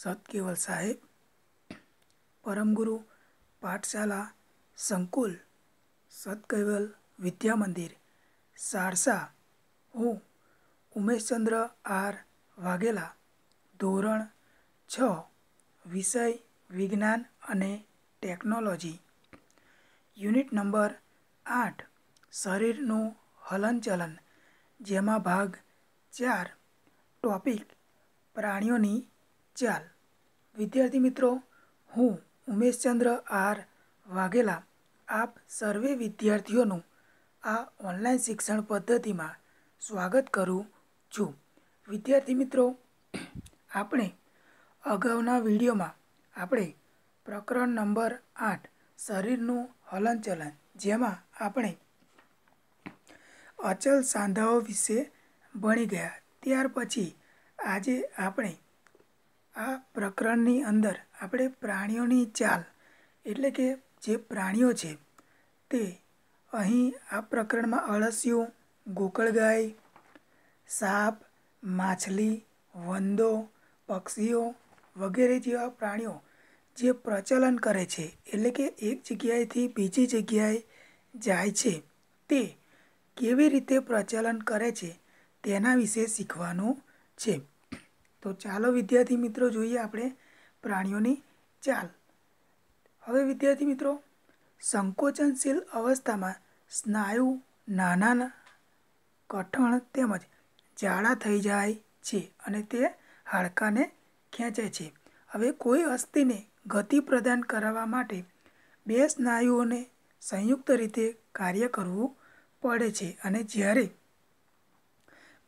સતકેવલ સાહેબ પરમગુરુ પાઠશાલા સંકુલ સતકેવલ વિદ્યા મંદિર સારસા હું ઉમેશચંદ્ર આર વાઘેલા ધોરણ છ વિષય વિજ્ઞાન અને ટેકનોલોજી યુનિટ નંબર આઠ શરીરનું હલનચલન જેમાં ભાગ ચાર ટોપિક પ્રાણીઓની ચાલ વિદ્યાર્થી મિત્રો હું ઉમેશચંદ્ર આર વાઘેલા આપ સર્વે વિદ્યાર્થીઓનું આ ઓનલાઈન શિક્ષણ પદ્ધતિમાં સ્વાગત કરું છું વિદ્યાર્થી મિત્રો આપણે અગાઉના વિડીયોમાં આપણે પ્રકરણ નંબર આઠ શરીરનું હલનચલન જેમાં આપણે અચલ સાંધાઓ વિશે ભણી ગયા ત્યાર પછી આજે આપણે પ્રકરણની અંદર આપણે પ્રાણીઓની ચાલ એટલે કે જે પ્રાણીઓ છે તે અહીં આ પ્રકરણમાં અળસિયું ગોકળગાય સાપ માછલી વંદો પક્ષીઓ વગેરે જેવા પ્રાણીઓ જે પ્રચલન કરે છે એટલે કે એક જગ્યાએથી બીજી જગ્યાએ જાય છે તે કેવી રીતે પ્રચલન કરે છે તેના વિશે શીખવાનું છે તો ચાલો વિદ્યાર્થી મિત્રો જોઈએ આપણે પ્રાણીઓની ચાલ હવે વિદ્યાર્થી મિત્રો સંકોચનશીલ અવસ્થામાં સ્નાયુ નાના કઠણ તેમજ જાડા થઈ જાય છે અને તે હાડકાને ખેંચે છે હવે કોઈ અસ્થિને ગતિ પ્રદાન કરાવવા માટે બે સ્નાયુઓને સંયુક્ત રીતે કાર્ય કરવું પડે છે અને જ્યારે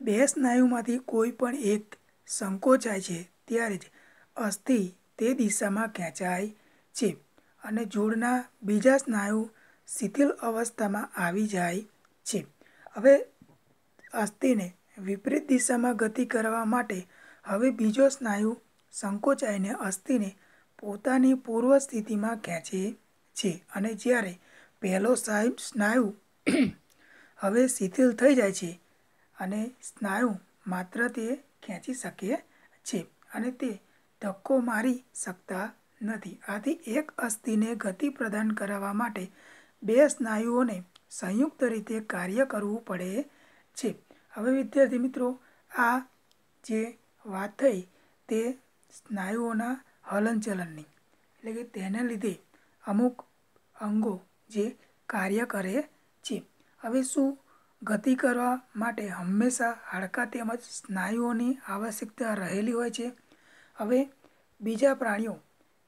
બે સ્નાયુમાંથી કોઈ પણ એક સંકોચાય છે ત્યારે જ અસ્થિ તે દિશામાં ખેંચાય છે અને જોડના બીજા સ્નાયુ શિથિલ અવસ્થામાં આવી જાય છે હવે અસ્થિને વિપરીત દિશામાં ગતિ કરવા માટે હવે બીજો સ્નાયુ સંકોચાઈને અસ્થિને પોતાની પૂર્વ સ્થિતિમાં ખેંચે છે અને જ્યારે પહેલો સાહેબ સ્નાયુ હવે શિથિલ થઈ જાય છે અને સ્નાયુ માત્ર તે ખેંચી શકે છે અને તે ધક્કો મારી શકતા નથી આથી એક અસ્થિને ગતિ પ્રદાન કરાવવા માટે બે સ્નાયુઓને સંયુક્ત રીતે કાર્ય કરવું પડે છે હવે વિદ્યાર્થી મિત્રો આ જે વાત થઈ તે સ્નાયુઓના હલનચલનની એટલે કે તેને લીધે અમુક અંગો જે કાર્ય કરે છે હવે શું ગતિ કરવા માટે હંમેશા હાડકાં તેમજ સ્નાયુઓની આવશ્યકતા રહેલી હોય છે હવે બીજા પ્રાણીઓ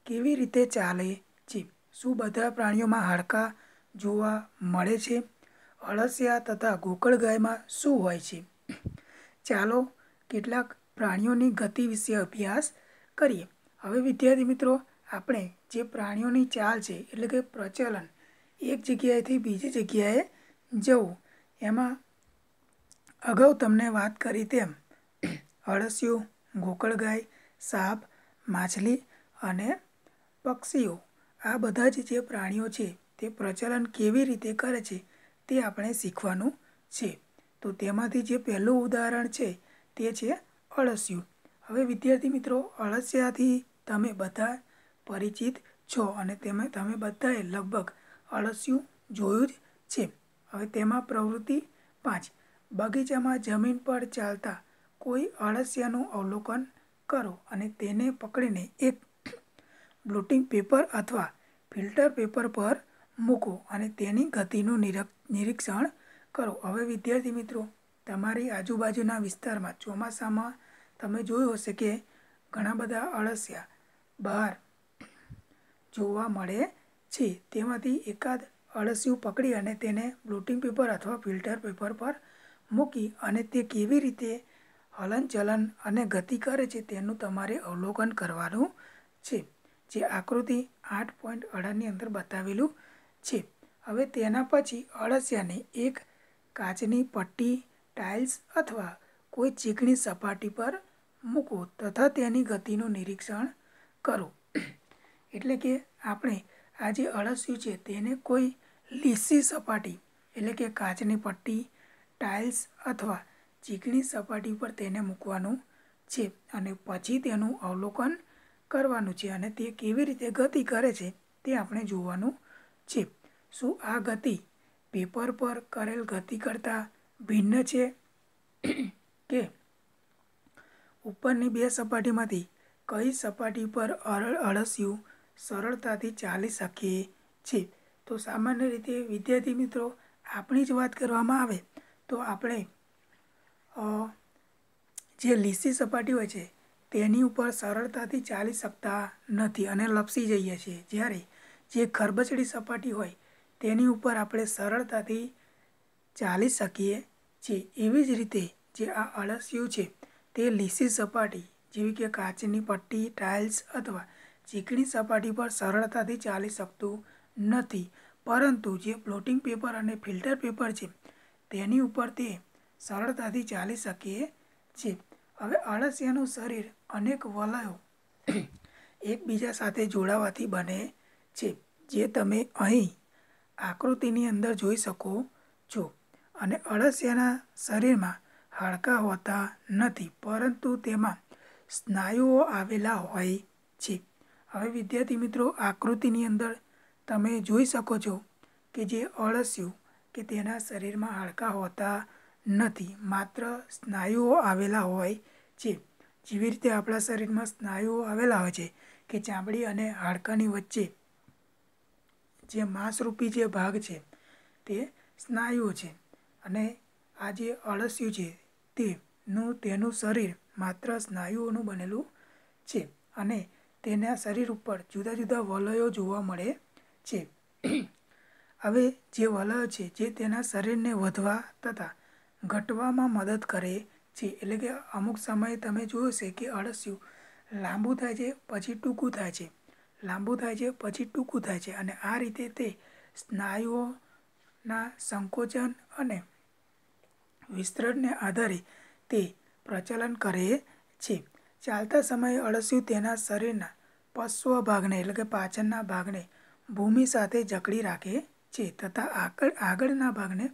કેવી રીતે ચાલે છે શું બધા પ્રાણીઓમાં હાડકાં જોવા મળે છે અળસિયા તથા ગોકળ ગાયમાં શું હોય છે ચાલો કેટલાક પ્રાણીઓની ગતિ વિશે અભ્યાસ કરીએ હવે વિદ્યાર્થી મિત્રો આપણે જે પ્રાણીઓની ચાલ છે એટલે કે પ્રચલન એક જગ્યાએથી બીજી જગ્યાએ જવું એમાં અગાઉ તમને વાત કરી તેમ અળસિયું ગોકળગાય સાપ માછલી અને પક્ષીઓ આ બધા જ જે પ્રાણીઓ છે તે પ્રચલન કેવી રીતે કરે છે તે આપણે શીખવાનું છે તો તેમાંથી જે પહેલું ઉદાહરણ છે તે છે અળસિયું હવે વિદ્યાર્થી મિત્રો અળસિયાથી તમે બધા પરિચિત છો અને તમે તમે બધાએ લગભગ અળસિયું જોયું જ છે હવે તેમાં પ્રવૃત્તિ પાંચ બગીચામાં જમીન પર ચાલતા કોઈ અળસિયાનું અવલોકન કરો અને તેને પકડીને એક બ્લોટિંગ પેપર અથવા ફિલ્ટર પેપર પર મૂકો અને તેની ગતિનું નિરીક્ષણ કરો હવે વિદ્યાર્થી મિત્રો તમારી આજુબાજુના વિસ્તારમાં ચોમાસામાં તમે જોયું હશે કે ઘણા બધા અળસિયા બહાર જોવા મળે છે તેમાંથી એકાદ અળસિયું પકડી અને તેને બ્લોટિંગ પેપર અથવા ફિલ્ટર પેપર પર મૂકી અને તે કેવી રીતે હલનચલન અને ગતિ કરે છે તેનું તમારે અવલોકન કરવાનું છે જે આકૃતિ આઠ પોઈન્ટ અઢારની અંદર બતાવેલું છે હવે તેના પછી અળસિયાને એક કાચની પટ્ટી ટાઇલ્સ અથવા કોઈ ચીકણી સપાટી પર મૂકો તથા તેની ગતિનું નિરીક્ષણ કરો એટલે કે આપણે આ જે અળસિયું છે તેને કોઈ લીસી સપાટી એટલે કે કાચની પટ્ટી ટાઇલ્સ અથવા ચીકણી સપાટી પર તેને મૂકવાનું છે અને પછી તેનું અવલોકન કરવાનું છે અને તે કેવી રીતે ગતિ કરે છે તે આપણે જોવાનું છે શું આ ગતિ પેપર પર કરેલ ગતિ કરતાં ભિન્ન છે કે ઉપરની બે સપાટીમાંથી કઈ સપાટી પર અળસિયું સરળતાથી ચાલી શકીએ છીએ તો સામાન્ય રીતે વિદ્યાર્થી મિત્રો આપણી જ વાત કરવામાં આવે તો આપણે જે લીસી સપાટી હોય છે તેની ઉપર સરળતાથી ચાલી શકતા નથી અને લપસી જઈએ છીએ જ્યારે જે ખરબચડી સપાટી હોય તેની ઉપર આપણે સરળતાથી ચાલી શકીએ છીએ એવી જ રીતે જે આ અળસિયું છે તે લીસી સપાટી જેવી કે કાચની પટ્ટી ટાઇલ્સ અથવા ચીકણી સપાટી પર સરળતાથી ચાલી શકતું નથી પરંતુ જે પ્લોટિંગ પેપર અને ફિલ્ટર પેપર છે તેની ઉપર તે સરળતાથી ચાલી શકીએ છે હવે અળસિયાનું શરીર અનેક વલયો એકબીજા સાથે જોડાવાથી બને છે જે તમે અહીં આકૃતિની અંદર જોઈ શકો છો અને અળસિયાના શરીરમાં હાડકાં હોતા નથી પરંતુ તેમાં સ્નાયુઓ આવેલા હોય છે હવે વિદ્યાર્થી મિત્રો આકૃતિની અંદર તમે જોઈ શકો છો કે જે અળસિયું કે તેના શરીરમાં હાડકાં હોતા નથી માત્ર સ્નાયુઓ આવેલા હોય છે જેવી રીતે આપણા શરીરમાં સ્નાયુઓ આવેલા હોય છે કે ચામડી અને હાડકાની વચ્ચે જે માંસરૂપી જે ભાગ છે તે સ્નાયુઓ છે અને આ જે અળસિયું છે તેનું તેનું શરીર માત્ર સ્નાયુઓનું બનેલું છે અને તેના શરીર ઉપર જુદા જુદા વલયો જોવા મળે છે હવે જે વલયો છે જે તેના શરીરને વધવા તથા ઘટવામાં મદદ કરે છે એટલે કે અમુક સમયે તમે જોયું કે અળસિયું લાંબુ થાય છે પછી ટૂંકું થાય છે લાંબુ થાય છે પછી ટૂંકું થાય છે અને આ રીતે તે સ્નાયુઓના સંકોચન અને વિસ્તરણને આધારે તે પ્રચલન કરે છે ચાલતા સમયે અળસિયું તેના શરીરના પશ્વ ભાગને એટલે કે પાચનના ભાગને ભૂમિ સાથે જકડી રાખે છે તથા આગળ આગળના ભાગને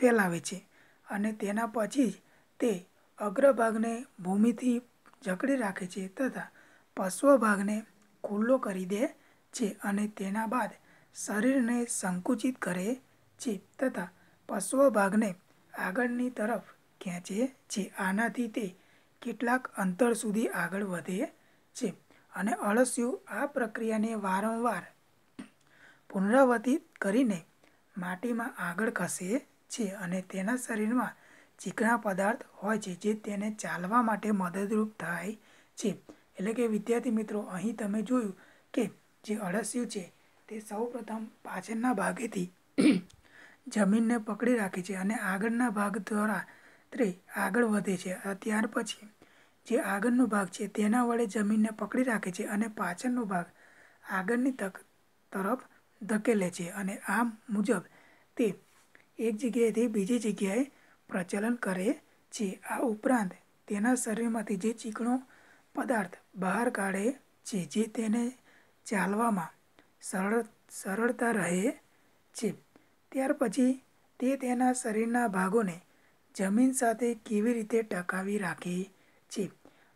ફેલાવે છે અને તેના પછી જ તે અગ્રભાગને ભૂમિથી જકડી રાખે છે તથા પશ્વ ભાગને ખુલ્લો કરી દે છે અને તેના બાદ શરીરને સંકુચિત કરે છે તથા પશ્વ ભાગને આગળની તરફ ખેંચે છે આનાથી તે કેટલાક અંતર સુધી આગળ વધે છે અને અળસિયું આ પ્રક્રિયાને વારંવાર પુનરાવર્તિત કરીને માટીમાં આગળ ખસે છે અને તેના શરીરમાં ચીકણા પદાર્થ હોય છે જે તેને ચાલવા માટે મદદરૂપ થાય છે એટલે કે વિદ્યાર્થી મિત્રો અહીં તમે જોયું કે જે અળસિયું છે તે સૌપ્રથમ પાછળના ભાગેથી જમીનને પકડી રાખે છે અને આગળના ભાગ દ્વારા તે આગળ વધે છે ત્યાર પછી જે આગળનો ભાગ છે તેના વડે જમીનને પકડી રાખે છે અને પાછળનો ભાગ આગળની તક તરફ ધકેલે છે અને આ મુજબ તે એક જગ્યાએથી બીજી જગ્યાએ પ્રચલન કરે છે આ ઉપરાંત તેના શરીરમાંથી જે ચીકણો પદાર્થ બહાર કાઢે છે જે તેને ચાલવામાં સરળ સરળતા રહે છે ત્યાર પછી તે તેના શરીરના ભાગોને જમીન સાથે કેવી રીતે ટકાવી રાખે છે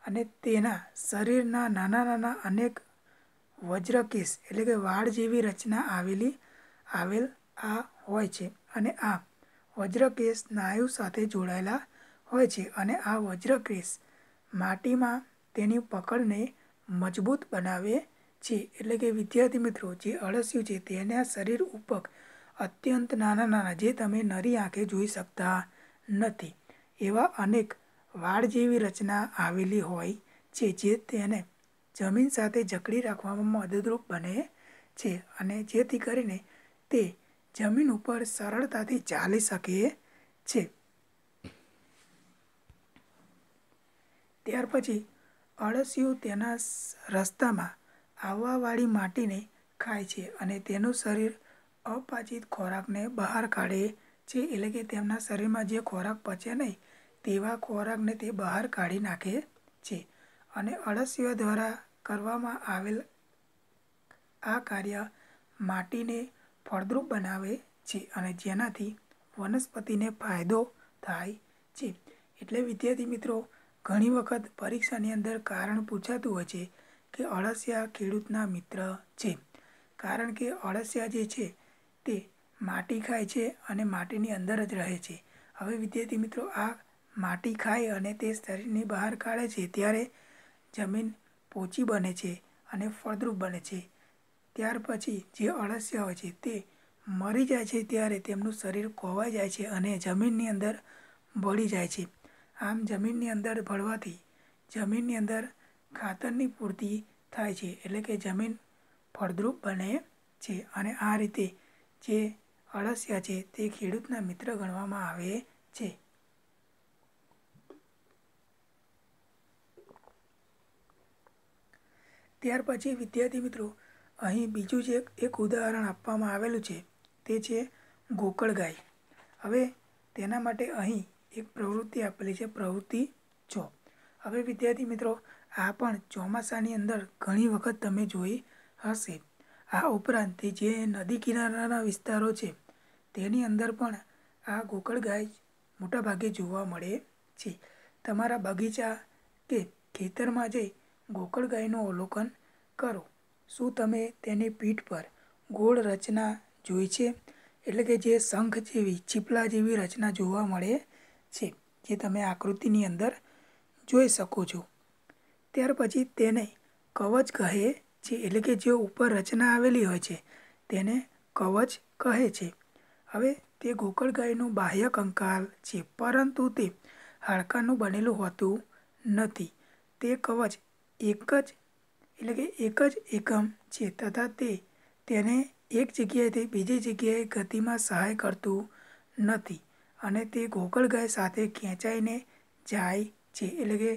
અને તેના શરીરના નાના નાના અનેક વજ્રકેશ એટલે કે વાળ જેવી રચના આવેલી આવેલ આ હોય છે અને આ વજ્રકેશ સ્નાયુ સાથે જોડાયેલા હોય છે અને આ વજ્રકેશ માટીમાં તેની પકડને મજબૂત બનાવે છે એટલે કે વિદ્યાર્થી મિત્રો જે અળસિયું છે તેના શરીર ઉપર અત્યંત નાના નાના જે તમે નરી આંખે જોઈ શકતા નથી એવા અનેક વાળ જેવી રચના આવેલી હોય છે જે તેને જમીન સાથે જકડી રાખવામાં મદદરૂપ બને છે અને જેથી કરીને તે જમીન ઉપર સરળતાથી ચાલી શકે છે ત્યાર પછી અળસિયું તેના રસ્તામાં આવવાવાળી માટીને ખાય છે અને તેનું શરીર અપાચિત ખોરાકને બહાર કાઢે છે એટલે કે તેમના શરીરમાં જે ખોરાક પચે નહીં તેવા ખોરાકને તે બહાર કાઢી નાખે છે અને અળસિયા દ્વારા કરવામાં આવેલ આ કાર્ય માટીને ફળદ્રુપ બનાવે છે અને જેનાથી વનસ્પતિને ફાયદો થાય છે એટલે વિદ્યાર્થી મિત્રો ઘણી વખત પરીક્ષાની અંદર કારણ પૂછાતું હોય છે કે અળસિયા ખેડૂતના મિત્ર છે કારણ કે અળસિયા જે છે તે માટી ખાય છે અને માટીની અંદર જ રહે છે હવે વિદ્યાર્થી મિત્રો આ માટી ખાય અને તે શરીરની બહાર કાઢે છે ત્યારે જમીન પોચી બને છે અને ફળદ્રુપ બને છે ત્યાર પછી જે અળસિયા હોય છે તે મરી જાય છે ત્યારે તેમનું શરીર ખોવાઈ જાય છે અને જમીનની અંદર ભળી જાય છે આમ જમીનની અંદર ભળવાથી જમીનની અંદર ખાતરની પૂર્તિ થાય છે એટલે કે જમીન ફળદ્રુપ બને છે અને આ રીતે જે અળસિયા છે તે ખેડૂતના મિત્ર ગણવામાં આવે છે ત્યાર પછી વિદ્યાર્થી મિત્રો અહીં બીજું જે એક ઉદાહરણ આપવામાં આવેલું છે તે છે ગોકળ ગાય હવે તેના માટે અહીં એક પ્રવૃત્તિ આપેલી છે પ્રવૃત્તિ છો હવે વિદ્યાર્થી મિત્રો આ પણ ચોમાસાની અંદર ઘણી વખત તમે જોઈ હશે આ ઉપરાંત જે નદી કિનારાના વિસ્તારો છે તેની અંદર પણ આ ગોકળ ગાય મોટાભાગે જોવા મળે છે તમારા બગીચા કે ખેતરમાં જઈ ગોકળ ગાયનું અવલોકન કરો શું તમે તેની પીઠ પર ગોળ રચના જોઈ છે એટલે કે જે શંખ જેવી છીપલા જેવી રચના જોવા મળે છે જે તમે આકૃતિની અંદર જોઈ શકો છો ત્યાર પછી તેને કવચ કહે છે એટલે કે જે ઉપર રચના આવેલી હોય છે તેને કવચ કહે છે હવે તે ગોકળ ગાયનું બાહ્ય કંકાલ છે પરંતુ તે હાડકાનું બનેલું હોતું નથી તે કવચ એક જ એટલે કે એક જ એકમ છે તથા તે તેને એક જગ્યાએથી બીજી જગ્યાએ ગતિમાં સહાય કરતું નથી અને તે ગોકળ ગાય સાથે ખેંચાઈને જાય છે એટલે કે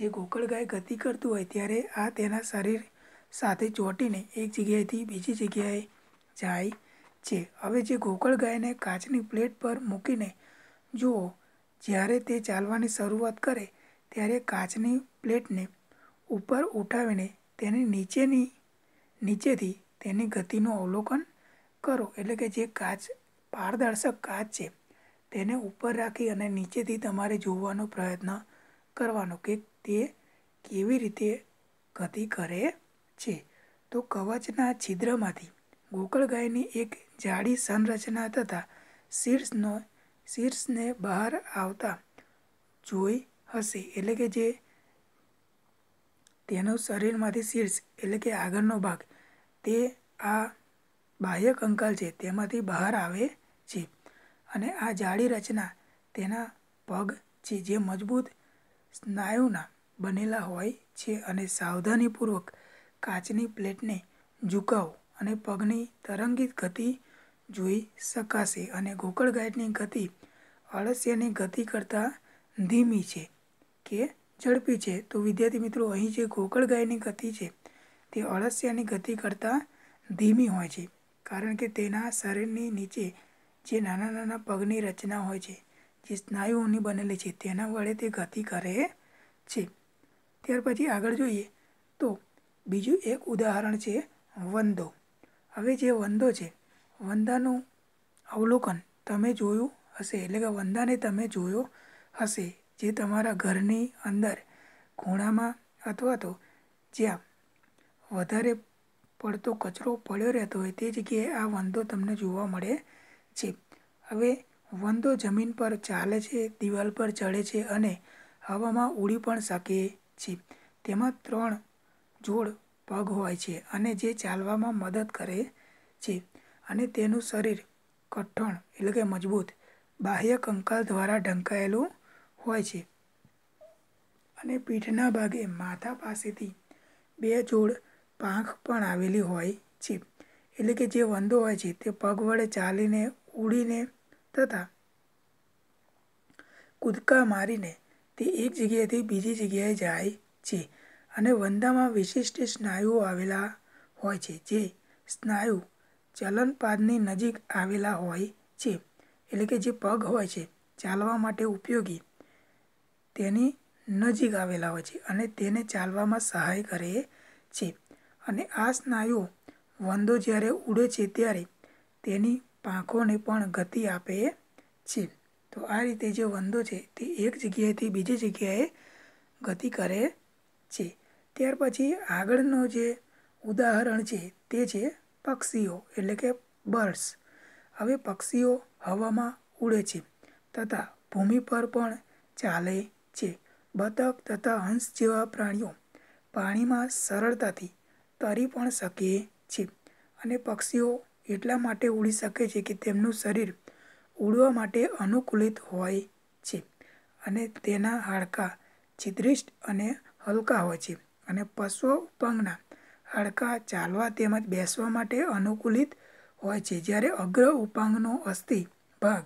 જે ગોકળ ગાય ગતિ કરતું હોય ત્યારે આ તેના શરીર સાથે ચોંટીને એક જગ્યાએથી બીજી જગ્યાએ જાય છે હવે જે ગોકળ ગાયને કાચની પ્લેટ પર મૂકીને જુઓ જ્યારે તે ચાલવાની શરૂઆત કરે ત્યારે કાચની પ્લેટને ઉપર ઉઠાવીને તેની નીચેની નીચેથી તેની ગતિનું અવલોકન કરો એટલે કે જે કાચ પારદર્શક કાચ છે તેને ઉપર રાખી અને નીચેથી તમારે જોવાનો પ્રયત્ન કરવાનો કે તે કેવી રીતે ગતિ કરે છે તો કવચના છિદ્રમાંથી ગોકળગાયની એક જાડી સંરચના થતાં શીર્ષનો શીર્ષને બહાર આવતા જોઈ હશે એટલે કે જે તેનો શરીરમાંથી શીર્ષ એટલે કે આગળનો ભાગ તે આ બાહ્ય કંકાલ છે તેમાંથી બહાર આવે છે અને આ જાળી રચના તેના પગ છે જે મજબૂત સ્નાયુના બનેલા હોય છે અને સાવધાનીપૂર્વક કાચની પ્લેટને ઝુકાવો અને પગની તરંગિત ગતિ જોઈ શકાશે અને ગોકળ ગોકળગાયટની ગતિ અળસ્યની ગતિ કરતાં ધીમી છે કે ઝડપી છે તો વિદ્યાર્થી મિત્રો અહીં જે ગોકળ ગાયની ગતિ છે તે અળસિયાની ગતિ કરતાં ધીમી હોય છે કારણ કે તેના શરીરની નીચે જે નાના નાના પગની રચના હોય છે જે સ્નાયુઓની બનેલી છે તેના વડે તે ગતિ કરે છે ત્યાર પછી આગળ જોઈએ તો બીજું એક ઉદાહરણ છે વંદો હવે જે વંદો છે વંદાનું અવલોકન તમે જોયું હશે એટલે કે વંદાને તમે જોયો હશે જે તમારા ઘરની અંદર ખૂણામાં અથવા તો જ્યાં વધારે પડતો કચરો પડ્યો રહેતો હોય તે જગ્યાએ આ વંદો તમને જોવા મળે છે હવે વંદો જમીન પર ચાલે છે દિવાલ પર ચડે છે અને હવામાં ઉડી પણ શકે છે તેમાં ત્રણ જોડ પગ હોય છે અને જે ચાલવામાં મદદ કરે છે અને તેનું શરીર કઠણ એટલે કે મજબૂત બાહ્ય કંકાલ દ્વારા ઢંકાયેલું હોય છે અને પીઠના ભાગે માથા પાસેથી બે જોડ પાંખ પણ આવેલી હોય છે એટલે કે જે વંદો હોય છે તે પગ વડે ચાલીને ઉડીને તથા કૂદકા મારીને તે એક જગ્યાએથી બીજી જગ્યાએ જાય છે અને વંદામાં વિશિષ્ટ સ્નાયુઓ આવેલા હોય છે જે સ્નાયુ ચલનપાદની નજીક આવેલા હોય છે એટલે કે જે પગ હોય છે ચાલવા માટે ઉપયોગી તેની નજીક આવેલા હોય છે અને તેને ચાલવામાં સહાય કરે છે અને આ સ્નાયુઓ વંદો જ્યારે ઉડે છે ત્યારે તેની પાંખોને પણ ગતિ આપે છે તો આ રીતે જે વંદો છે તે એક જગ્યાએથી બીજી જગ્યાએ ગતિ કરે છે ત્યાર પછી આગળનો જે ઉદાહરણ છે તે છે પક્ષીઓ એટલે કે બર્ડ્સ હવે પક્ષીઓ હવામાં ઉડે છે તથા ભૂમિ પર પણ ચાલે છે બતક તથા હંસ જેવા પ્રાણીઓ પાણીમાં સરળતાથી તરી પણ શકે છે અને પક્ષીઓ એટલા માટે ઉડી શકે છે કે તેમનું શરીર ઉડવા માટે અનુકૂલિત હોય છે અને તેના હાડકાં છિદ્રિષ્ટ અને હલકા હોય છે અને પશુ ઉપંગના હાડકાં ચાલવા તેમજ બેસવા માટે અનુકૂલિત હોય છે જ્યારે અગ્ર ઉપાંગનો અસ્થિ ભાગ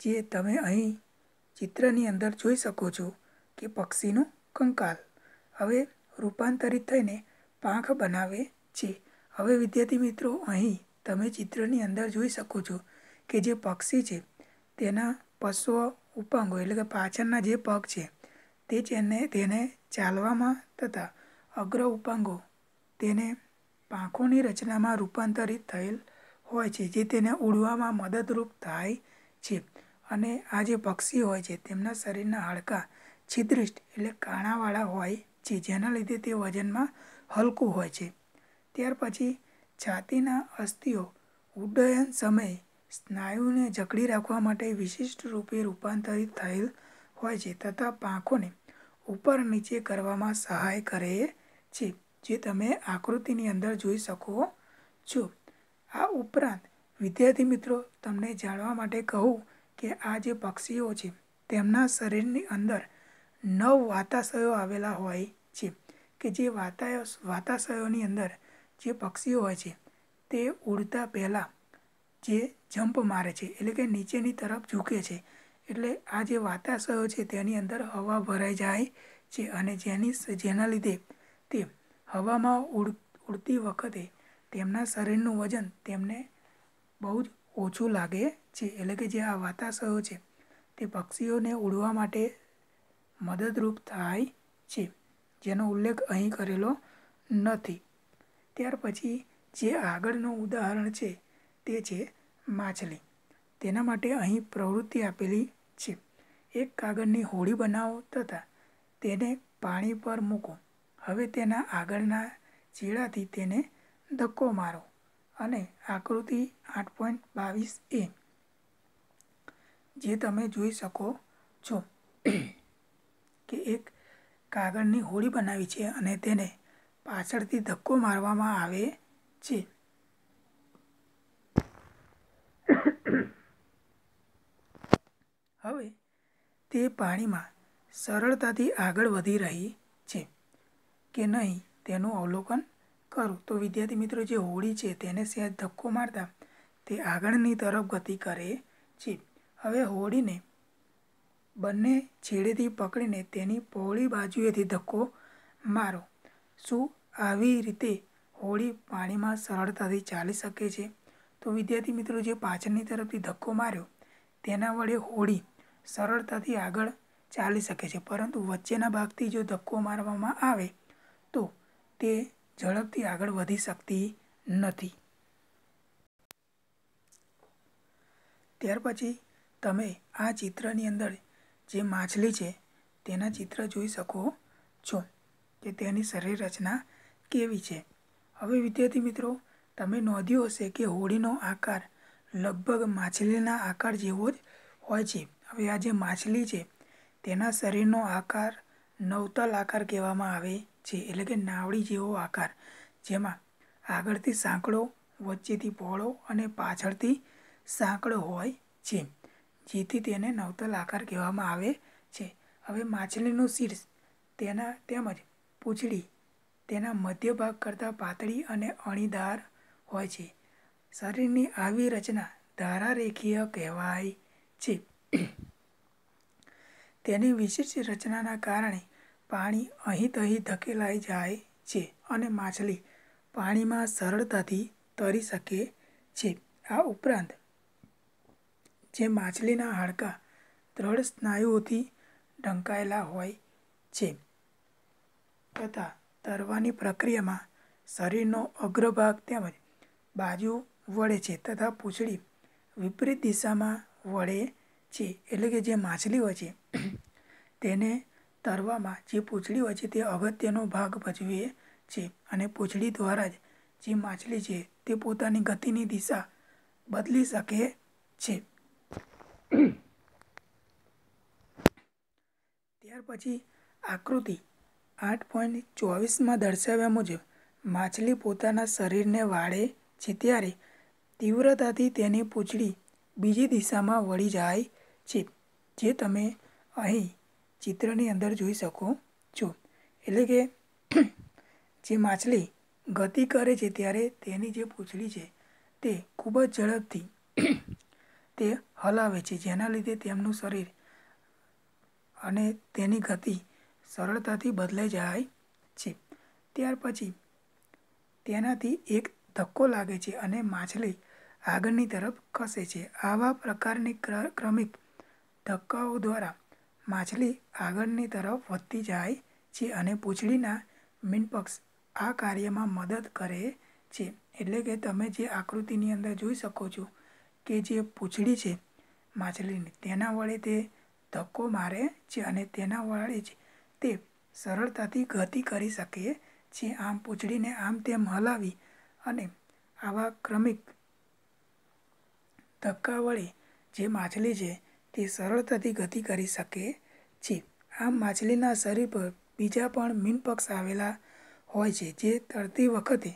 જે તમે અહીં ચિત્રની અંદર જોઈ શકો છો કે પક્ષીનું કંકાલ હવે રૂપાંતરિત થઈને પાંખ બનાવે છે હવે વિદ્યાર્થી મિત્રો અહીં તમે ચિત્રની અંદર જોઈ શકો છો કે જે પક્ષી છે તેના પશ્વ ઉપાંગો એટલે કે પાછળના જે પગ છે તે તેને તેને ચાલવામાં તથા અગ્ર ઉપાંગો તેને પાંખોની રચનામાં રૂપાંતરિત થયેલ હોય છે જે તેને ઉડવામાં મદદરૂપ થાય છે અને આ જે પક્ષી હોય છે તેમના શરીરના હાડકાં છિદ્રિષ્ટ એટલે કાણાવાળા હોય છે જેના લીધે તે વજનમાં હલકું હોય છે ત્યાર પછી છાતીના અસ્થિઓ ઉડ્ડયન સમયે સ્નાયુને જકડી રાખવા માટે વિશિષ્ટ રૂપે રૂપાંતરિત થયેલ હોય છે તથા પાંખોને ઉપર નીચે કરવામાં સહાય કરે છે જે તમે આકૃતિની અંદર જોઈ શકો છો આ ઉપરાંત વિદ્યાર્થી મિત્રો તમને જાણવા માટે કહું કે આ જે પક્ષીઓ છે તેમના શરીરની અંદર નવ વાતાશયો આવેલા હોય છે કે જે વાતાયો વાતાશયોની અંદર જે પક્ષીઓ હોય છે તે ઉડતા પહેલાં જે જમ્પ મારે છે એટલે કે નીચેની તરફ ઝૂકે છે એટલે આ જે વાતાશયો છે તેની અંદર હવા ભરાઈ જાય છે અને જેની જેના લીધે તે હવામાં ઉડ ઉડતી વખતે તેમના શરીરનું વજન તેમને બહુ જ ઓછું લાગે છે એટલે કે જે આ વાતાશયો છે તે પક્ષીઓને ઉડવા માટે મદદરૂપ થાય છે જેનો ઉલ્લેખ અહીં કરેલો નથી ત્યાર પછી જે આગળનું ઉદાહરણ છે તે છે માછલી તેના માટે અહીં પ્રવૃત્તિ આપેલી છે એક કાગળની હોડી બનાવો તથા તેને પાણી પર મૂકો હવે તેના આગળના ચીડાથી તેને ધક્કો મારો અને આકૃતિ આઠ પોઈન્ટ બાવીસ એ જે તમે જોઈ શકો છો કે એક કાગળની હોડી બનાવી છે અને તેને પાછળથી ધક્કો મારવામાં આવે છે હવે તે પાણીમાં સરળતાથી આગળ વધી રહી છે કે નહીં તેનું અવલોકન કરો તો વિદ્યાર્થી મિત્રો જે હોડી છે તેને સહેજ ધક્કો મારતા તે આગળની તરફ ગતિ કરે છે હવે હોડીને બંને છેડેથી પકડીને તેની પહોળી બાજુએથી ધક્કો મારો શું આવી રીતે હોડી પાણીમાં સરળતાથી ચાલી શકે છે તો વિદ્યાર્થી મિત્રો જે પાછળની તરફથી ધક્કો માર્યો તેના વડે હોડી સરળતાથી આગળ ચાલી શકે છે પરંતુ વચ્ચેના ભાગથી જો ધક્કો મારવામાં આવે તો તે ઝડપથી આગળ વધી શકતી નથી ત્યાર પછી તમે આ ચિત્રની અંદર જે માછલી છે તેના ચિત્ર જોઈ શકો છો કે તેની શરીર રચના કેવી છે હવે વિદ્યાર્થી મિત્રો તમે નોંધ્યું હશે કે હોડીનો આકાર લગભગ માછલીના આકાર જેવો જ હોય છે હવે આ જે માછલી છે તેના શરીરનો આકાર નવતલ આકાર કહેવામાં આવે છે એટલે કે નાવડી જેવો આકાર જેમાં આગળથી સાંકળો વચ્ચેથી પહોળો અને પાછળથી સાંકળો હોય છે જેથી તેને નવતલ આકાર કહેવામાં આવે છે હવે માછલીનું શીર્ષ તેના તેમજ પૂંછડી તેના મધ્ય ભાગ કરતાં પાતળી અને અણીદાર હોય છે શરીરની આવી રચના ધારારેખીય કહેવાય છે તેની વિશિષ્ટ રચનાના કારણે પાણી અહીં તહીં ધકેલાઈ જાય છે અને માછલી પાણીમાં સરળતાથી તરી શકે છે આ ઉપરાંત જે માછલીના હાડકા દ્રઢ સ્નાયુઓથી ઢંકાયેલા હોય છે તથા તરવાની પ્રક્રિયામાં શરીરનો અગ્રભાગ તેમજ બાજુ વળે છે તથા પૂંછડી વિપરીત દિશામાં વળે છે એટલે કે જે માછલી હોય છે તેને તરવામાં જે પૂંછડી હોય છે તે અગત્યનો ભાગ ભજવે છે અને પૂંછડી દ્વારા જ જે માછલી છે તે પોતાની ગતિની દિશા બદલી શકે છે ત્યાર પછી આકૃતિ આઠ પોઈન્ટ ચોવીસમાં દર્શાવ્યા મુજબ માછલી પોતાના શરીરને વાળે છે ત્યારે તીવ્રતાથી તેની પૂંછડી બીજી દિશામાં વળી જાય છે જે તમે અહીં ચિત્રની અંદર જોઈ શકો છો એટલે કે જે માછલી ગતિ કરે છે ત્યારે તેની જે પૂંછડી છે તે ખૂબ જ ઝડપથી તે હલાવે છે જેના લીધે તેમનું શરીર અને તેની ગતિ સરળતાથી બદલાઈ જાય છે ત્યાર પછી તેનાથી એક ધક્કો લાગે છે અને માછલી આગળની તરફ ખસે છે આવા પ્રકારની ક્રમિક ધક્કાઓ દ્વારા માછલી આગળની તરફ વધતી જાય છે અને પૂંછડીના મીનપક્ષ આ કાર્યમાં મદદ કરે છે એટલે કે તમે જે આકૃતિની અંદર જોઈ શકો છો કે જે પૂંછડી છે માછલીને તેના વડે તે ધક્કો મારે છે અને તેના વડે જ તે સરળતાથી ગતિ કરી શકે છે આમ પૂંછડીને આમ તેમ હલાવી અને આવા ક્રમિક ધક્કા વડે જે માછલી છે તે સરળતાથી ગતિ કરી શકે છે આમ માછલીના શરીર પર બીજા પણ મીનપક્ષ આવેલા હોય છે જે તરતી વખતે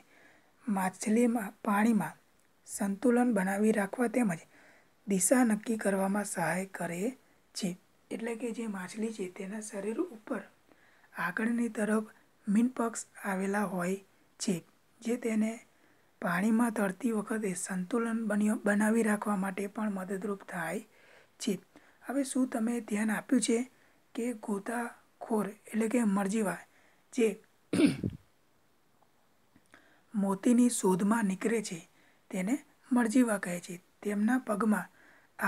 માછલીમાં પાણીમાં સંતુલન બનાવી રાખવા તેમજ દિશા નક્કી કરવામાં સહાય કરે છે એટલે કે જે માછલી છે તેના શરીર ઉપર આગળની તરફ મીનપક્ષ આવેલા હોય છે જે તેને પાણીમાં તરતી વખતે સંતુલન બન્યો બનાવી રાખવા માટે પણ મદદરૂપ થાય છે હવે શું તમે ધ્યાન આપ્યું છે કે ગોતાખોર એટલે કે મરજીવા જે મોતીની શોધમાં નીકળે છે તેને મરજીવા કહે છે તેમના પગમાં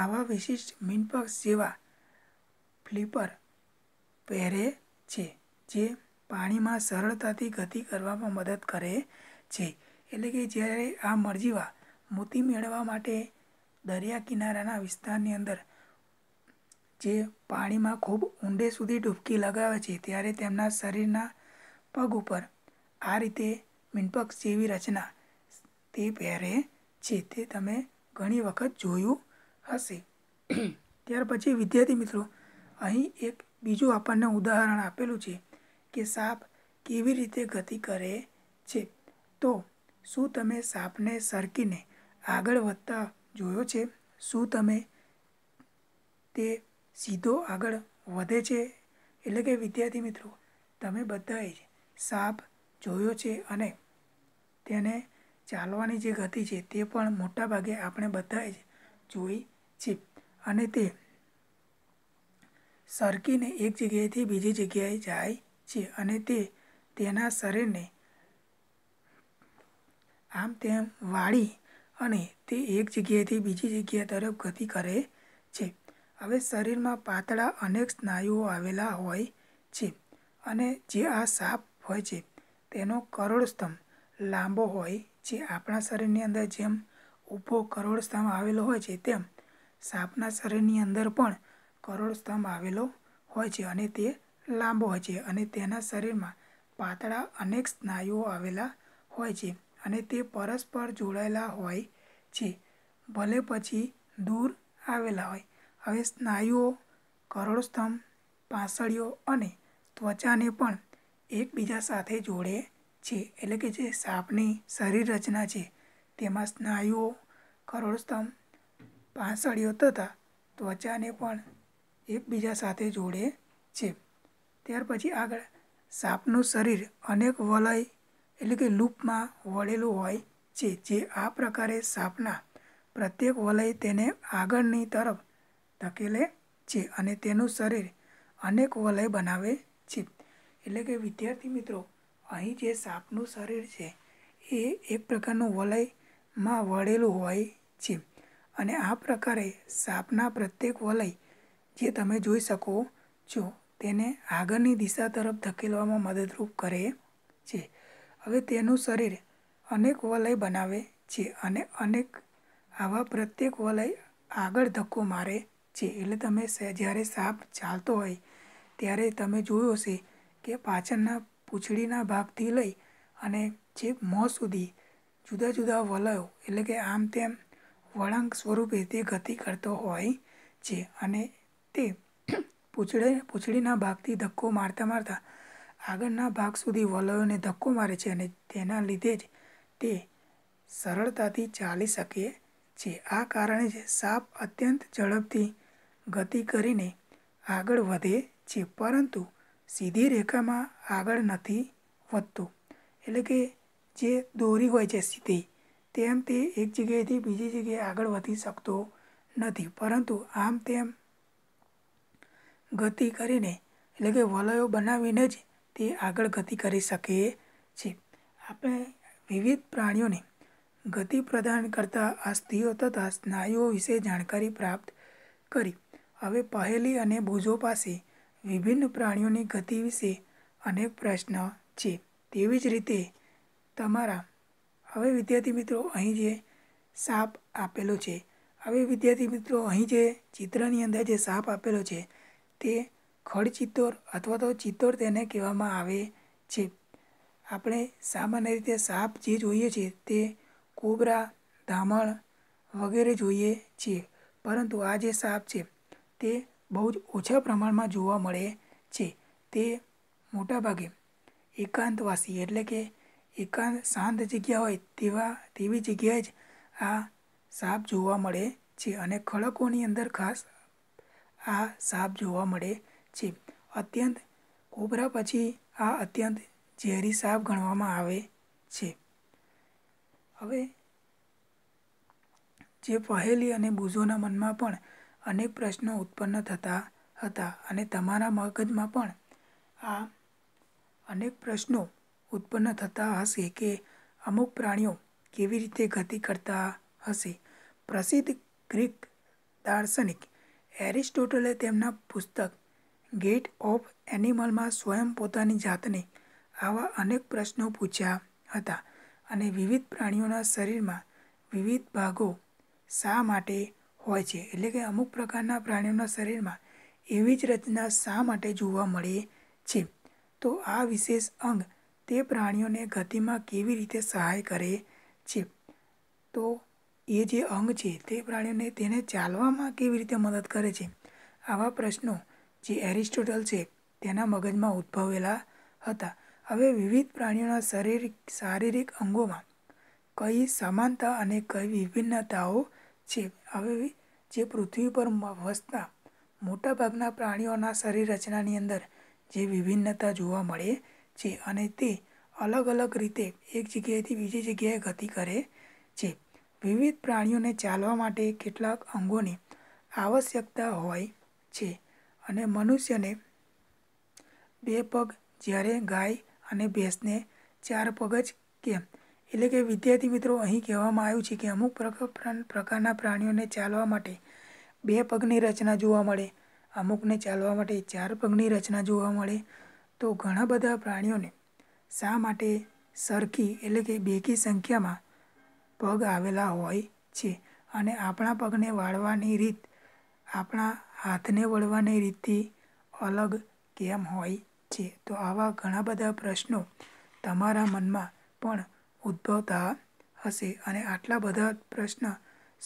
આવા વિશિષ્ટ મીનપક્ષ જેવા ફ્લિપર પહેરે છે જે પાણીમાં સરળતાથી ગતિ કરવામાં મદદ કરે છે એટલે કે જ્યારે આ મરજીવા મોતી મેળવવા માટે દરિયા કિનારાના વિસ્તારની અંદર જે પાણીમાં ખૂબ ઊંડે સુધી ડૂબકી લગાવે છે ત્યારે તેમના શરીરના પગ ઉપર આ રીતે મીનપક્ષ જેવી રચના તે પહેરે છે તે તમે ઘણી વખત જોયું હશે ત્યાર પછી વિદ્યાર્થી મિત્રો અહીં એક બીજું આપણને ઉદાહરણ આપેલું છે કે સાપ કેવી રીતે ગતિ કરે છે તો શું તમે સાપને સરકીને આગળ વધતા જોયો છે શું તમે તે સીધો આગળ વધે છે એટલે કે વિદ્યાર્થી મિત્રો તમે બધાએ જ સાપ જોયો છે અને તેને ચાલવાની જે ગતિ છે તે પણ મોટાભાગે આપણે બધાએ જોઈ છે અને તે સરકીને એક જગ્યાએથી બીજી જગ્યાએ જાય છે અને તે તેના શરીરને આમ તેમ વાળી અને તે એક જગ્યાએથી બીજી જગ્યા તરફ ગતિ કરે છે હવે શરીરમાં પાતળા અનેક સ્નાયુઓ આવેલા હોય છે અને જે આ સાપ હોય છે તેનો કરોડસ્તંભ લાંબો હોય છે આપણા શરીરની અંદર જેમ ઊભો કરોડસ્તંભ આવેલો હોય છે તેમ સાપના શરીરની અંદર પણ કરોડ સ્તંભ આવેલો હોય છે અને તે લાંબો હોય છે અને તેના શરીરમાં પાતળા અનેક સ્નાયુઓ આવેલા હોય છે અને તે પરસ્પર જોડાયેલા હોય છે ભલે પછી દૂર આવેલા હોય હવે સ્નાયુઓ કરોડસ્તંભ પાંસળીઓ અને ત્વચાને પણ એકબીજા સાથે જોડે છે એટલે કે જે સાપની શરીર રચના છે તેમાં સ્નાયુઓ કરોડસ્તંભ પાંસળીઓ તથા ત્વચાને પણ એકબીજા સાથે જોડે છે ત્યાર પછી આગળ સાપનું શરીર અનેક વલય એટલે કે લૂપમાં વળેલું હોય છે જે આ પ્રકારે સાપના પ્રત્યેક વલય તેને આગળની તરફ ધકેલે છે અને તેનું શરીર અનેક વલય બનાવે છે એટલે કે વિદ્યાર્થી મિત્રો અહીં જે સાપનું શરીર છે એ એક પ્રકારનું વલયમાં વળેલું હોય છે અને આ પ્રકારે સાપના પ્રત્યેક વલય જે તમે જોઈ શકો છો તેને આગળની દિશા તરફ ધકેલવામાં મદદરૂપ કરે છે હવે તેનું શરીર અનેક વલય બનાવે છે અને અનેક આવા પ્રત્યેક વલય આગળ ધક્કો મારે છે એટલે તમે જ્યારે સાપ ચાલતો હોય ત્યારે તમે જોયો હશે કે પાછળના પૂંછડીના ભાગથી લઈ અને જે મોં સુધી જુદા જુદા વલયો એટલે કે આમ તેમ વળાંક સ્વરૂપે તે ગતિ કરતો હોય છે અને તે પૂંછડે પૂંછડીના ભાગથી ધક્કો મારતા મારતા આગળના ભાગ સુધી વલયોને ધક્કો મારે છે અને તેના લીધે જ તે સરળતાથી ચાલી શકે છે આ કારણે જ સાપ અત્યંત ઝડપથી ગતિ કરીને આગળ વધે છે પરંતુ સીધી રેખામાં આગળ નથી વધતું એટલે કે જે દોરી હોય છે સીધી તેમ તે એક જગ્યાએથી બીજી જગ્યાએ આગળ વધી શકતો નથી પરંતુ આમ તેમ ગતિ કરીને એટલે કે વલયો બનાવીને જ તે આગળ ગતિ કરી શકે છે આપણે વિવિધ પ્રાણીઓને ગતિ પ્રદાન કરતા અસ્થિઓ તથા સ્નાયુઓ વિશે જાણકારી પ્રાપ્ત કરી હવે પહેલી અને બોજો પાસે વિભિન્ન પ્રાણીઓની ગતિ વિશે અનેક પ્રશ્ન છે તેવી જ રીતે તમારા હવે વિદ્યાર્થી મિત્રો અહીં જે સાપ આપેલો છે હવે વિદ્યાર્થી મિત્રો અહીં જે ચિત્રની અંદર જે સાપ આપેલો છે તે ખડચિત્તોર અથવા તો ચિત્તોર તેને કહેવામાં આવે છે આપણે સામાન્ય રીતે સાપ જે જોઈએ છે તે કોબરા ધામણ વગેરે જોઈએ છીએ પરંતુ આ જે સાપ છે તે બહુ જ ઓછા પ્રમાણમાં જોવા મળે છે તે મોટાભાગે એકાંતવાસી એટલે કે એકાંત શાંત જગ્યા હોય તેવા તેવી જગ્યાએ જ આ સાપ જોવા મળે છે અને ખડકોની અંદર ખાસ આ સાપ જોવા મળે છે અત્યંત કોબરા પછી આ અત્યંત ઝેરી સાપ ગણવામાં આવે છે હવે જે પહેલી અને બુઝોના મનમાં પણ અનેક પ્રશ્નો ઉત્પન્ન થતા હતા અને તમારા મગજમાં પણ આ અનેક પ્રશ્નો ઉત્પન્ન થતા હશે કે અમુક પ્રાણીઓ કેવી રીતે ગતિ કરતા હશે પ્રસિદ્ધ ગ્રીક દાર્શનિક એરિસ્ટોટલે તેમના પુસ્તક ગેટ ઓફ એનિમલમાં સ્વયં પોતાની જાતને આવા અનેક પ્રશ્નો પૂછ્યા હતા અને વિવિધ પ્રાણીઓના શરીરમાં વિવિધ ભાગો શા માટે હોય છે એટલે કે અમુક પ્રકારના પ્રાણીઓના શરીરમાં એવી જ રચના શા માટે જોવા મળે છે તો આ વિશેષ અંગ તે પ્રાણીઓને ગતિમાં કેવી રીતે સહાય કરે છે તો એ જે અંગ છે તે પ્રાણીઓને તેને ચાલવામાં કેવી રીતે મદદ કરે છે આવા પ્રશ્નો જે એરિસ્ટોટલ છે તેના મગજમાં ઉદ્ભવેલા હતા હવે વિવિધ પ્રાણીઓના શારીરિક શારીરિક અંગોમાં કઈ સમાનતા અને કઈ વિભિન્નતાઓ છે હવે જે પૃથ્વી પર વસતા મોટાભાગના પ્રાણીઓના શરીર રચનાની અંદર જે વિભિન્નતા જોવા મળે છે અને તે અલગ અલગ રીતે એક જગ્યાએથી બીજી જગ્યાએ ગતિ કરે છે વિવિધ પ્રાણીઓને ચાલવા માટે કેટલાક અંગોની આવશ્યકતા હોય છે અને મનુષ્યને બે પગ જ્યારે ગાય અને ભેંસને ચાર પગ જ કેમ એટલે કે વિદ્યાર્થી મિત્રો અહીં કહેવામાં આવ્યું છે કે અમુક પ્રકારના પ્રાણીઓને ચાલવા માટે બે પગની રચના જોવા મળે અમુકને ચાલવા માટે ચાર પગની રચના જોવા મળે તો ઘણા બધા પ્રાણીઓને શા માટે સરખી એટલે કે બેકી સંખ્યામાં પગ આવેલા હોય છે અને આપણા પગને વાળવાની રીત આપણા હાથને વળવાની રીતથી અલગ કેમ હોય છે તો આવા ઘણા બધા પ્રશ્નો તમારા મનમાં પણ ઉદ્ભવતા હશે અને આટલા બધા પ્રશ્ન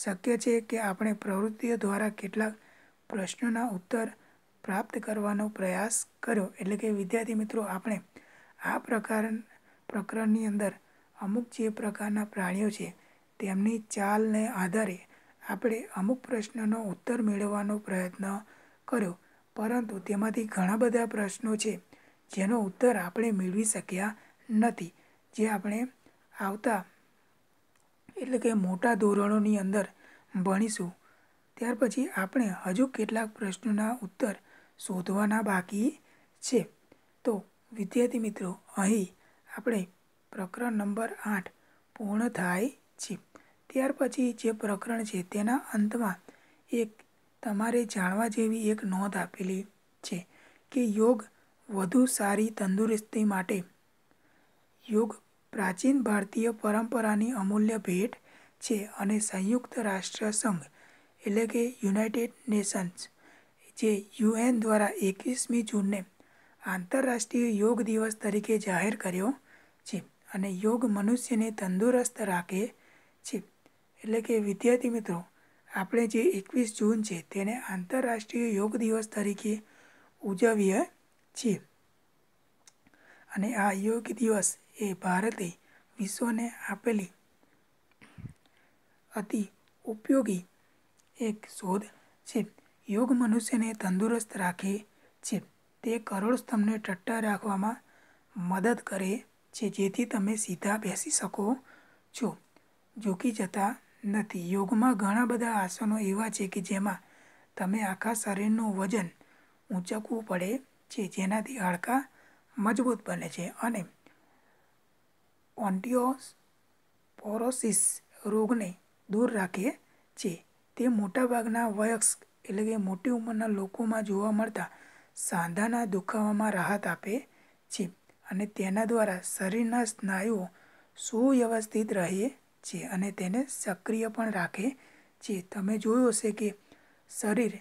શક્ય છે કે આપણે પ્રવૃત્તિઓ દ્વારા કેટલાક પ્રશ્નોના ઉત્તર પ્રાપ્ત કરવાનો પ્રયાસ કર્યો એટલે કે વિદ્યાર્થી મિત્રો આપણે આ પ્રકાર પ્રકરણની અંદર અમુક જે પ્રકારના પ્રાણીઓ છે તેમની ચાલને આધારે આપણે અમુક પ્રશ્નનો ઉત્તર મેળવવાનો પ્રયત્ન કર્યો પરંતુ તેમાંથી ઘણા બધા પ્રશ્નો છે જેનો ઉત્તર આપણે મેળવી શક્યા નથી જે આપણે આવતા એટલે કે મોટા ધોરણોની અંદર ભણીશું ત્યાર પછી આપણે હજુ કેટલાક પ્રશ્નોના ઉત્તર શોધવાના બાકી છે તો વિદ્યાર્થી મિત્રો અહીં આપણે પ્રકરણ નંબર આઠ પૂર્ણ થાય છે ત્યાર પછી જે પ્રકરણ છે તેના અંતમાં એક તમારે જાણવા જેવી એક નોંધ આપેલી છે કે યોગ વધુ સારી તંદુરસ્તી માટે યોગ પ્રાચીન ભારતીય પરંપરાની અમૂલ્ય ભેટ છે અને સંયુક્ત રાષ્ટ્ર સંઘ એટલે કે યુનાઇટેડ નેશન્સ જે યુએન દ્વારા એકવીસમી જૂનને આંતરરાષ્ટ્રીય યોગ દિવસ તરીકે જાહેર કર્યો છે અને યોગ મનુષ્યને તંદુરસ્ત રાખે છે એટલે કે વિદ્યાર્થી મિત્રો આપણે જે એકવીસ જૂન છે તેને આંતરરાષ્ટ્રીય યોગ દિવસ તરીકે ઉજવીએ છીએ અને આ યોગ દિવસ એ ભારતે વિશ્વને આપેલી અતિ ઉપયોગી એક શોધ છે યોગ મનુષ્યને તંદુરસ્ત રાખે છે તે કરોડ સ્તંભને ટટ્ટા રાખવામાં મદદ કરે છે જેથી તમે સીધા બેસી શકો છો ઝૂકી જતા નથી યોગમાં ઘણા બધા આસનો એવા છે કે જેમાં તમે આખા શરીરનું વજન ઊંચકવું પડે છે જેનાથી હાડકાં મજબૂત બને છે અને ઓન્ટિયોપોરોસિસ રોગને દૂર રાખે છે તે મોટાભાગના વયસ્ક એટલે કે મોટી ઉંમરના લોકોમાં જોવા મળતા સાંધાના દુખાવામાં રાહત આપે છે અને તેના દ્વારા શરીરના સ્નાયુઓ સુવ્યવસ્થિત રહે છે અને તેને સક્રિય પણ રાખે છે તમે જોયું હશે કે શરીર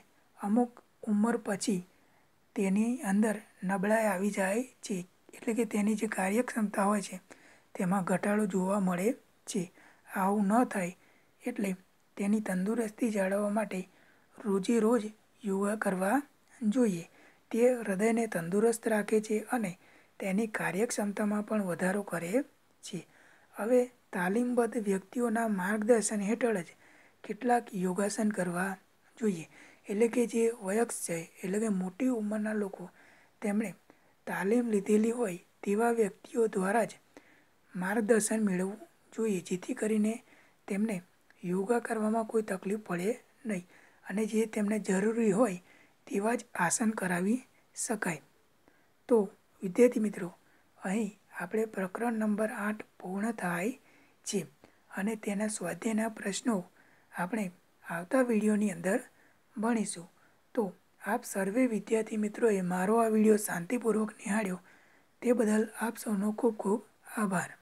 અમુક ઉંમર પછી તેની અંદર નબળાઈ આવી જાય છે એટલે કે તેની જે કાર્યક્ષમતા હોય છે તેમાં ઘટાડો જોવા મળે છે આવું ન થાય એટલે તેની તંદુરસ્તી જાળવવા માટે રોજે રોજ યોગા કરવા જોઈએ તે હૃદયને તંદુરસ્ત રાખે છે અને તેની કાર્યક્ષમતામાં પણ વધારો કરે છે હવે તાલીમબદ્ધ વ્યક્તિઓના માર્ગદર્શન હેઠળ જ કેટલાક યોગાસન કરવા જોઈએ એટલે કે જે વયસ્ક છે એટલે કે મોટી ઉંમરના લોકો તેમણે તાલીમ લીધેલી હોય તેવા વ્યક્તિઓ દ્વારા જ માર્ગદર્શન મેળવવું જોઈએ જેથી કરીને તેમને યોગા કરવામાં કોઈ તકલીફ પડે નહીં અને જે તેમને જરૂરી હોય તેવા જ આસન કરાવી શકાય તો વિદ્યાર્થી મિત્રો અહીં આપણે પ્રકરણ નંબર આઠ પૂર્ણ થાય છે અને તેના સ્વાધ્યાયના પ્રશ્નો આપણે આવતા વિડીયોની અંદર ભણીશું તો આપ સર્વે વિદ્યાર્થી મિત્રોએ મારો આ વિડીયો શાંતિપૂર્વક નિહાળ્યો તે બદલ આપ સૌનો ખૂબ ખૂબ આભાર